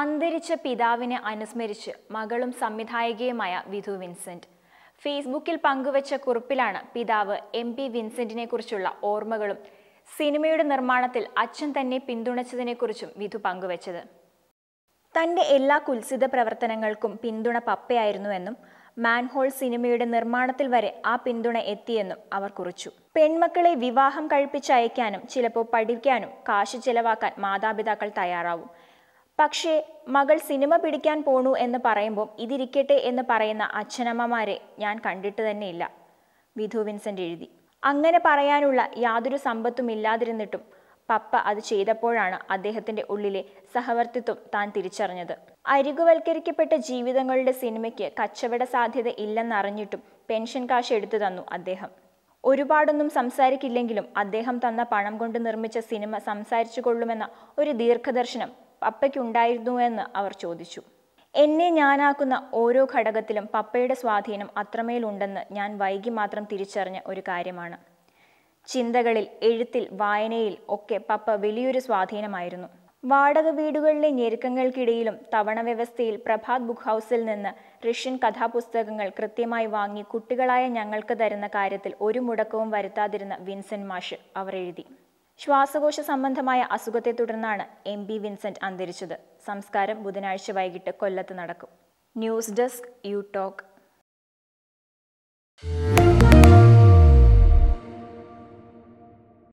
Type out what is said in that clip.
അന്തരിച്ച പിതാവിനെ അനുസ്മരിച്ച് മകളും സംവിധായകയുമായ വിധു വിൻസെന്റ് ഫേസ്ബുക്കിൽ പങ്കുവച്ച കുറിപ്പിലാണ് പിതാവ് എം പി വിൻസെന്റിനെ കുറിച്ചുള്ള ഓർമ്മകളും സിനിമയുടെ നിർമ്മാണത്തിൽ അച്ഛൻ തന്നെ പിന്തുണച്ചതിനെക്കുറിച്ചും വിധു പങ്കുവച്ചത് തന്റെ എല്ലാ കുത്സിത പ്രവർത്തനങ്ങൾക്കും പിന്തുണ പപ്പയായിരുന്നുവെന്നും മാൻഹോൾ സിനിമയുടെ നിർമ്മാണത്തിൽ വരെ ആ പിന്തുണ എത്തിയെന്നും അവർ കുറിച്ചു പെൺമക്കളെ വിവാഹം കഴിപ്പിച്ചയക്കാനും ചിലപ്പോൾ പഠിക്കാനും കാശ് ചെലവാക്കാൻ മാതാപിതാക്കൾ തയ്യാറാവും പക്ഷേ മകൾ സിനിമ പിടിക്കാൻ പോണു എന്ന് പറയുമ്പോൾ ഇതിരിക്കട്ടെ എന്ന് പറയുന്ന അച്ഛനമ്മമാരെ ഞാൻ കണ്ടിട്ട് ഇല്ല വിധു വിൻസെൻ്റ് എഴുതി അങ്ങനെ പറയാനുള്ള യാതൊരു സമ്പത്തും ഇല്ലാതിരുന്നിട്ടും പപ്പ അത് ചെയ്തപ്പോഴാണ് അദ്ദേഹത്തിൻ്റെ ഉള്ളിലെ സഹവർത്തിത്വം താൻ തിരിച്ചറിഞ്ഞത് അരികുവൽക്കരിക്കപ്പെട്ട ജീവിതങ്ങളുടെ സിനിമയ്ക്ക് കച്ചവട സാധ്യത ഇല്ലെന്നറിഞ്ഞിട്ടും പെൻഷൻ കാശ് എടുത്തു തന്നു അദ്ദേഹം ഒരുപാടൊന്നും സംസാരിക്കില്ലെങ്കിലും അദ്ദേഹം തന്ന പണം കൊണ്ട് നിർമ്മിച്ച സിനിമ സംസാരിച്ചു കൊള്ളുമെന്ന ഒരു ദീർഘദർശനം പപ്പയ്ക്കുണ്ടായിരുന്നു എന്ന് അവർ ചോദിച്ചു എന്നെ ഞാനാക്കുന്ന ഓരോ ഘടകത്തിലും പപ്പയുടെ സ്വാധീനം അത്രമേലുണ്ടെന്ന് ഞാൻ വൈകി മാത്രം തിരിച്ചറിഞ്ഞ ഒരു കാര്യമാണ് ചിന്തകളിൽ എഴുത്തിൽ വായനയിൽ ഒക്കെ പപ്പ വലിയൊരു സ്വാധീനമായിരുന്നു വാടക വീടുകളിലെ ഞെരുക്കങ്ങൾക്കിടയിലും തവണ വ്യവസ്ഥയിൽ പ്രഭാത് ബുക്ക് ഹൗസിൽ നിന്ന് റഷ്യൻ കഥാപുസ്തകങ്ങൾ കൃത്യമായി വാങ്ങി കുട്ടികളായ ഞങ്ങൾക്ക് തരുന്ന കാര്യത്തിൽ ഒരു മുടക്കവും വരുത്താതിരുന്ന വിൻസെന്റ് മാഷ് അവർ എഴുതി ശ്വാസകോശ സംബന്ധമായ അസുഖത്തെ തുടർന്നാണ് എം ബി വിൻസെന്റ് അന്തരിച്ചത് സംസ്കാരം ബുധനാഴ്ച വൈകിട്ട് കൊല്ലത്ത് നടക്കും ന്യൂസ് ഡെസ്ക് യു ടോക്ക്